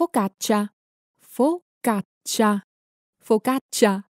Focaccia. Focaccia. Focaccia.